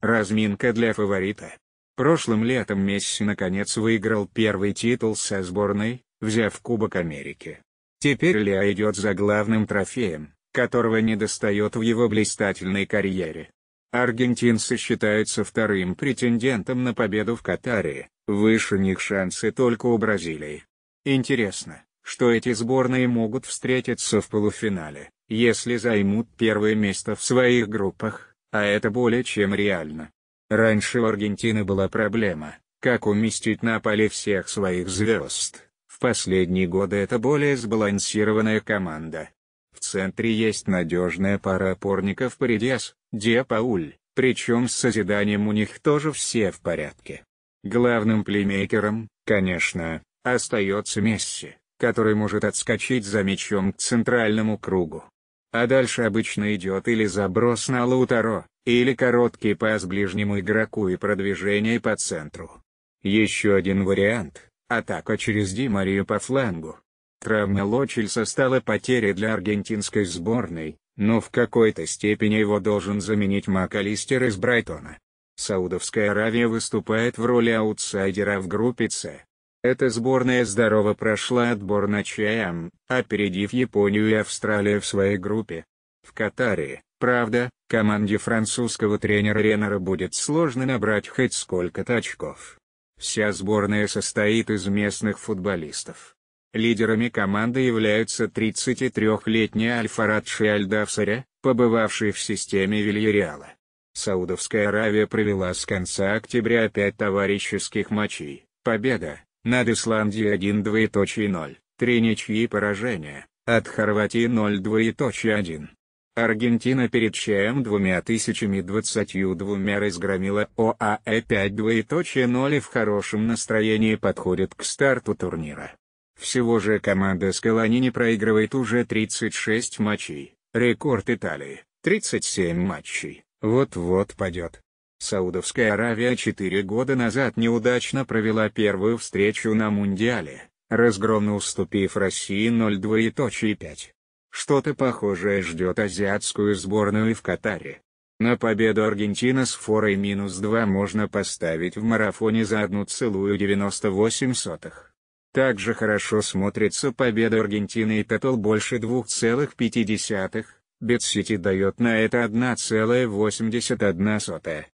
Разминка для фаворита. Прошлым летом Месси наконец выиграл первый титул со сборной, взяв Кубок Америки. Теперь Лео идет за главным трофеем, которого не достает в его блистательной карьере. Аргентинцы считаются вторым претендентом на победу в Катаре, выше них шансы только у Бразилии. Интересно, что эти сборные могут встретиться в полуфинале, если займут первое место в своих группах. А это более чем реально. Раньше у Аргентины была проблема, как уместить на поле всех своих звезд. В последние годы это более сбалансированная команда. В центре есть надежная пара опорников Паридес, Диапауль, причем с созиданием у них тоже все в порядке. Главным племейкером, конечно, остается Месси, который может отскочить за мячом к центральному кругу. А дальше обычно идет или заброс на лутаро, или короткий пас ближнему игроку и продвижение по центру. Еще один вариант – атака через Ди Марию по флангу. Травма Лочельса стала потерей для аргентинской сборной, но в какой-то степени его должен заменить МакАлистер из Брайтона. Саудовская Аравия выступает в роли аутсайдера в группе С. Эта сборная здорово прошла отбор на ЧМ, опередив Японию и Австралию в своей группе. В Катаре, правда, команде французского тренера Ренера будет сложно набрать хоть сколько-то очков. Вся сборная состоит из местных футболистов. Лидерами команды являются 33-летний Альфарад Шиальдавсаря, побывавший в системе Вильяреала. Саудовская Аравия провела с конца октября пять товарищеских матчей, победа, над Исландией 1 двоеточие 0, 3 ничьи поражения, от Хорватии 0 двоеточие 1. Аргентина перед ЧМ двумя тысячами двадцатью двумя разгромила ОАЭ 5 двоеточие 0 и в хорошем настроении подходит к старту турнира. Всего же команда Скалани не проигрывает уже 36 матчей, рекорд Италии – 37 матчей, вот-вот падет. Саудовская Аравия четыре года назад неудачно провела первую встречу на Мундиале, разгромно уступив России 0-2.5. Что-то похожее ждет азиатскую сборную в Катаре. На победу Аргентина с форой минус 2 можно поставить в марафоне за 1,98. Также хорошо смотрится победа Аргентины и тотал больше 2,5. Бетсити дает на это 1,81.